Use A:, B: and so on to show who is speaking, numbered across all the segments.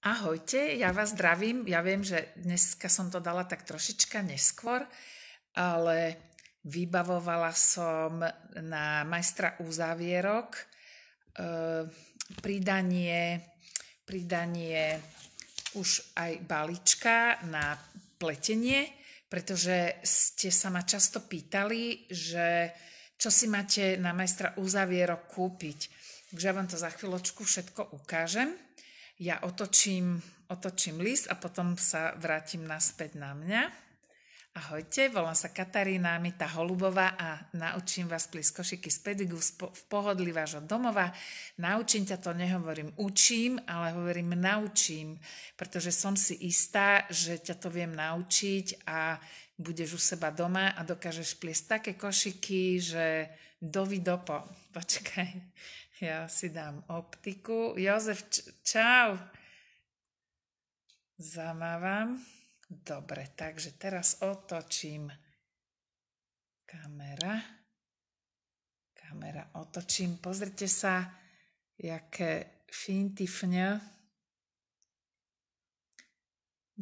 A: Ahojte, ja vás zdravím. Ja viem, že dneska som to dala tak trošička neskôr, ale vybavovala som na majstra úzavierok e, pridanie, pridanie už aj balíčka na pletenie, pretože ste sa ma často pýtali, že čo si máte na majstra úzavierok kúpiť. Takže ja vám to za chvíľočku všetko ukážem ja otočím, otočím list a potom sa vrátim naspäť na mňa. Ahojte, volám sa Katarína Mita Holubová a naučím vás plísť košiky z pedigu v pohodli vášho domova. Naučím ťa to, nehovorím učím, ale hovorím naučím, pretože som si istá, že ťa to viem naučiť a budeš u seba doma a dokážeš pliesť také košiky, že dovidopo. Počkaj, ja si dám optiku. Jozef, Čau. Zamávam. Dobre, takže teraz otočím kamera. Kamera otočím. Pozrite sa, jaké finty fňa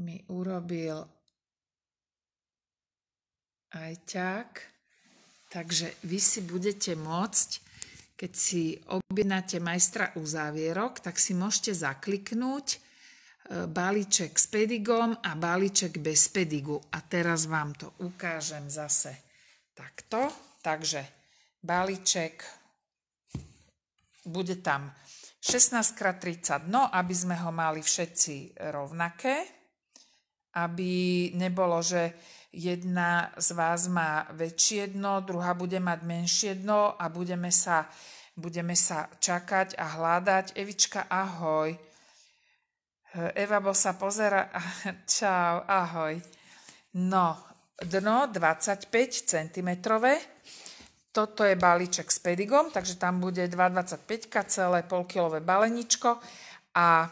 A: mi urobil ajťák. Takže vy si budete môcť keď si objednáte majstra uzávierok, tak si môžete zakliknúť e, balíček s pedigom a balíček bez pedigu. A teraz vám to ukážem zase takto. Takže balíček bude tam 16x30 dno, aby sme ho mali všetci rovnaké, aby nebolo, že jedna z vás má väčšie dno, druhá bude mať menšie dno a budeme sa, budeme sa čakať a hľadať. Evička, ahoj. Evabo sa pozera, čau, ahoj. No, dno 25 cm, toto je balíček s pedigom, takže tam bude 2,25 celé polkilové baleničko a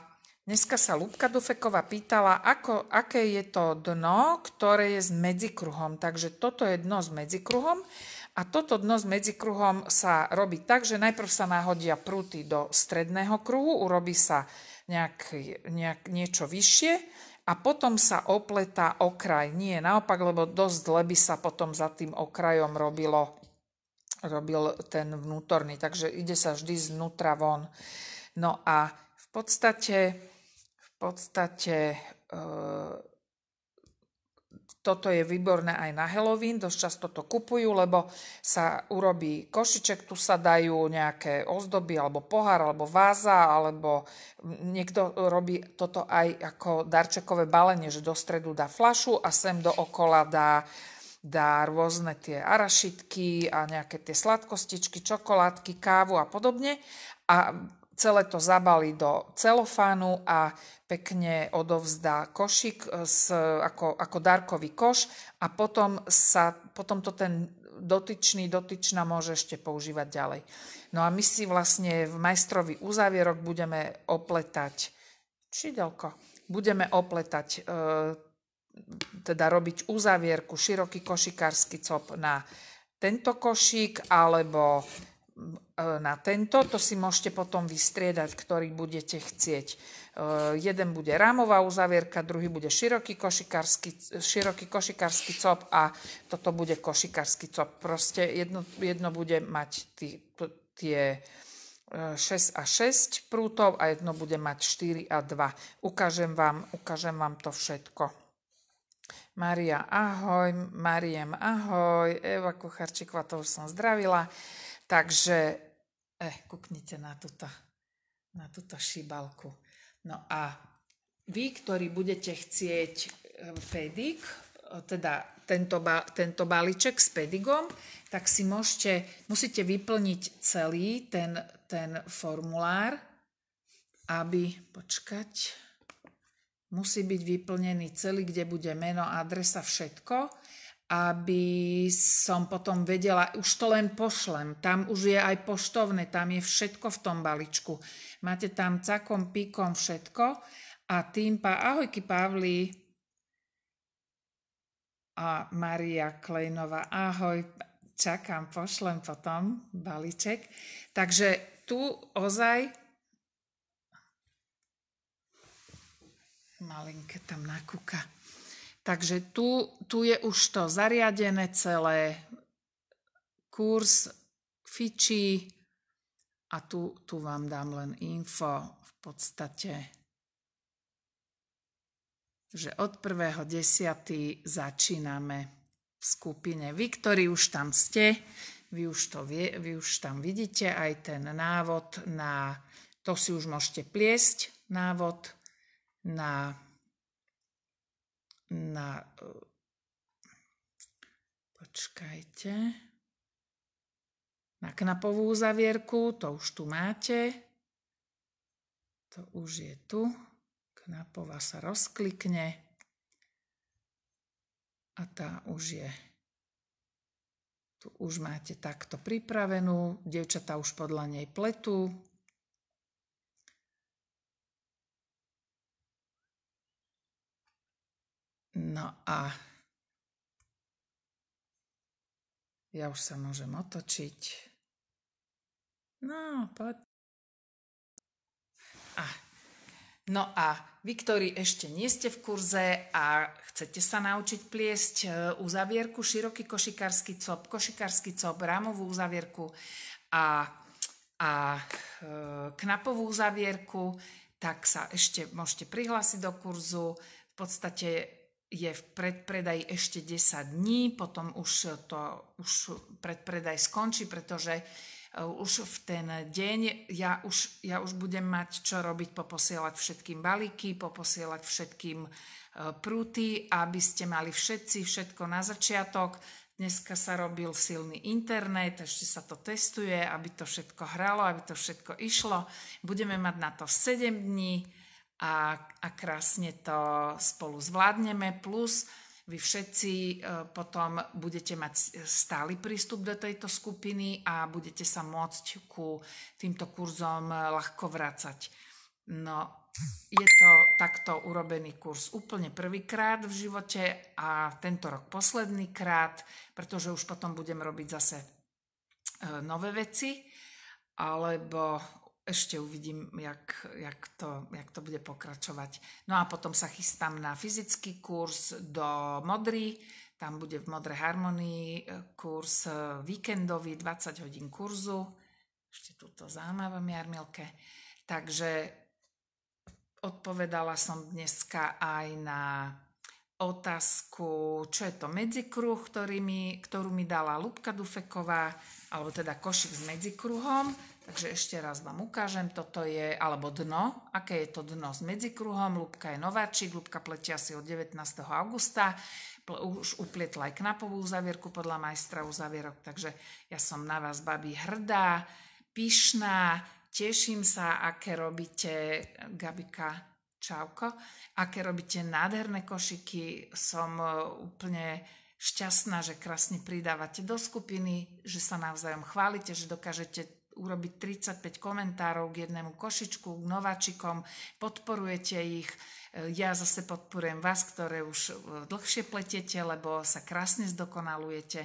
A: Dneska sa Lubka Dufeková pýtala, ako, aké je to dno, ktoré je s medzikruhom. Takže toto je dno s medzikruhom a toto dno s medzikruhom sa robí tak, že najprv sa nahodia prúty do stredného kruhu, urobí sa nejak, nejak niečo vyššie a potom sa opletá okraj. Nie, naopak, lebo dosť zle by sa potom za tým okrajom robilo, robil ten vnútorný. Takže ide sa vždy znútra von. No a v podstate podstate e, toto je výborné aj na Halloween, dosť často to kupujú, lebo sa urobí košiček, tu sa dajú nejaké ozdoby, alebo pohár, alebo váza, alebo niekto robí toto aj ako darčekové balenie, že do stredu dá flašu a sem do okola dá, dá rôzne tie arašitky a nejaké tie sladkostičky, čokoládky, kávu a podobne. A celé to zabalí do celofánu a pekne odovzdá košik e, s, ako, ako darkový koš a potom, sa, potom to ten dotyčný, dotyčná môže ešte používať ďalej. No a my si vlastne v majstrový uzavierok budeme opletať, čidelko, budeme opletať, e, teda robiť uzavierku, široký košikársky cop na tento košík alebo E, na tento, to si môžete potom vystriedať, ktorý budete chcieť. E, jeden bude rámová uzavierka, druhý bude široký košikársky, široký košikársky cop a toto bude košikársky cop. Proste jedno, jedno bude mať tie 6 e, a 6 prútov a jedno bude mať 4 a 2. Ukážem vám, ukážem vám to všetko. Maria, ahoj, Mariem, ahoj, Eva Kucharčíková, to už som zdravila. Takže eh, kúknite na túto, na túto šibalku. No a vy, ktorí budete chcieť pedik, eh, eh, teda tento, ba, tento balíček s pedigom, tak si môžete, musíte vyplniť celý ten, ten formulár, aby, počkať, musí byť vyplnený celý, kde bude meno, adresa, všetko aby som potom vedela, už to len pošlem, tam už je aj poštovné, tam je všetko v tom baličku. Máte tam cakom, píkom všetko a tým pá... ahojky Pavli a Maria Klejnova, ahoj, čakám, pošlem potom balíček. Takže tu ozaj malinké tam nakúka. Takže tu, tu je už to zariadené celé, kurz fičí a tu, tu vám dám len info v podstate. Že od 1.10. začíname v skupine. Vy, ktorí už tam ste, vy už, to vie, vy už tam vidíte aj ten návod na, to si už môžete pliesť, návod na na... E, počkajte. Na knapovú uzavierku, to už tu máte. To už je tu. Knapova sa rozklikne. A tá už je. Tu už máte takto pripravenú. Devčatá už podľa nej pletú. No a ja už sa môžem otočiť. No, poď. Ah. No a vy, ktorí ešte nie ste v kurze a chcete sa naučiť pliesť e, uzavierku, široký košikársky cop, košikársky cop, rámovú uzavierku a, a e, knapovú uzavierku, tak sa ešte môžete prihlásiť do kurzu. V podstate je v predpredaji ešte 10 dní, potom už to už predpredaj skončí, pretože e, už v ten deň ja už, ja už budem mať čo robiť, poposielať všetkým balíky, poposielať všetkým e, prúty, aby ste mali všetci všetko na začiatok. Dneska sa robil silný internet, ešte sa to testuje, aby to všetko hralo, aby to všetko išlo. Budeme mať na to 7 dní, a, a krásne to spolu zvládneme. Plus vy všetci e, potom budete mať stály prístup do tejto skupiny a budete sa môcť ku týmto kurzom e, ľahko vrácať. No, je to takto urobený kurz úplne prvýkrát v živote a tento rok posledný krát, pretože už potom budem robiť zase e, nové veci, alebo ešte uvidím, jak, jak, to, jak to bude pokračovať. No a potom sa chystám na fyzický kurz do Modry. Tam bude v Modre harmonii e, kurz e, víkendový, 20 hodín kurzu. Ešte túto zámavam Jarmilke. Takže odpovedala som dneska aj na otázku, čo je to medzikruh, ktorý mi, ktorú mi dala Lubka Dufeková, alebo teda košik s medzikruhom. Takže ešte raz vám ukážem, toto je, alebo dno, aké je to dno s medzikruhom. Lubka je nováčik, Lubka pletia si od 19. augusta, už uplietla aj knapovú uzavierku podľa majstra uzavierok, takže ja som na vás, babi, hrdá, pyšná, teším sa, aké robíte, Gabika, Čauko, aké robíte nádherné košiky. Som e, úplne šťastná, že krásne pridávate do skupiny, že sa navzájom chválite, že dokážete urobiť 35 komentárov k jednému košičku, k nováčikom, podporujete ich. E, ja zase podporujem vás, ktoré už e, dlhšie pletiete, lebo sa krásne zdokonalujete.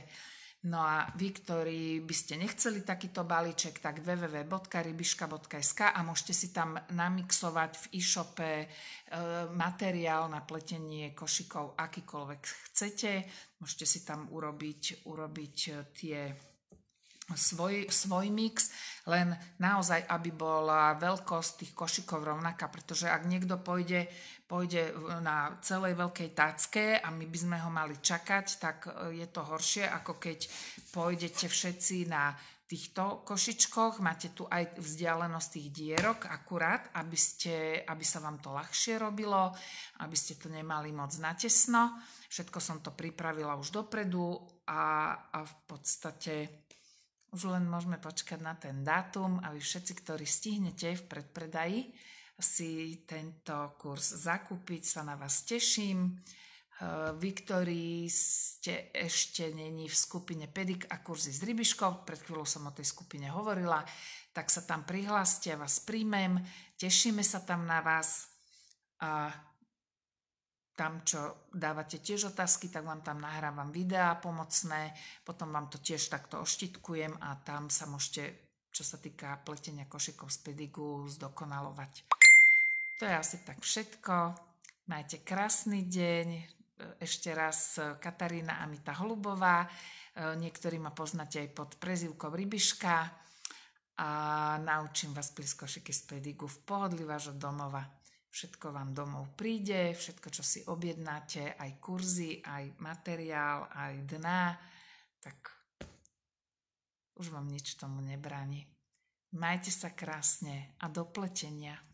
A: No a vy, ktorí by ste nechceli takýto balíček, tak www.rybiška.sk a môžete si tam namixovať v e-shope e, materiál na pletenie košikov akýkoľvek chcete. Môžete si tam urobiť, urobiť e, tie svoj, svoj mix, len naozaj, aby bola veľkosť tých košikov rovnaká, pretože ak niekto pôjde, pôjde na celej veľkej tácke a my by sme ho mali čakať, tak e, je to horšie, ako keď pôjdete všetci na týchto košičkoch, máte tu aj vzdialenosť tých dierok akurát, aby, ste, aby sa vám to ľahšie robilo, aby ste to nemali moc natesno. Všetko som to pripravila už dopredu a, a v podstate už len môžeme počkať na ten dátum, aby všetci, ktorí stihnete v predpredaji, si tento kurz zakúpiť. Sa na vás teším. E, vy, ktorí ste ešte není v skupine Pedik a kurzy s rybiškou, pred chvíľou som o tej skupine hovorila, tak sa tam prihláste, vás príjmem, tešíme sa tam na vás. A tam, čo dávate tiež otázky, tak vám tam nahrávam videá pomocné, potom vám to tiež takto oštitkujem a tam sa môžete, čo sa týka pletenia košikov z pedigu, zdokonalovať. To je asi tak všetko. Majte krásny deň. Ešte raz Katarína Amita Holubová. Niektorí ma poznáte aj pod prezivkou Rybiška. A naučím vás plískošiky z pedigu v pohodlí vášho domova. Všetko vám domov príde, všetko, čo si objednáte, aj kurzy, aj materiál, aj dna, tak už vám nič tomu nebráni. Majte sa krásne a do pletenia.